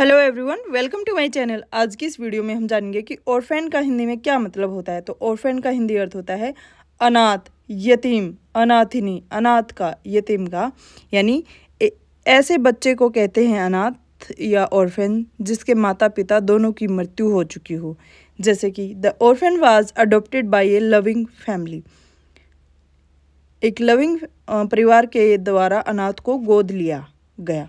hello everyone welcome to my channel आज की इस वीडियो में हम जानेंगे कि ऑर्फेन का हिंदी में क्या मतलब होता है तो ऑर्फेन का हिंदी अर्थ होता है अनाथ यतीम अनाथिनी अनाथ का यतीम का यानी ऐसे बच्चे को कहते हैं अनाथ या ऑर्फेन जिसके माता पिता दोनों की मृत्यु हो चुकी हो जैसे कि the orphan was adopted by a loving family एक लविंग परिवार के द्वारा अनाथ को गोद लिया गया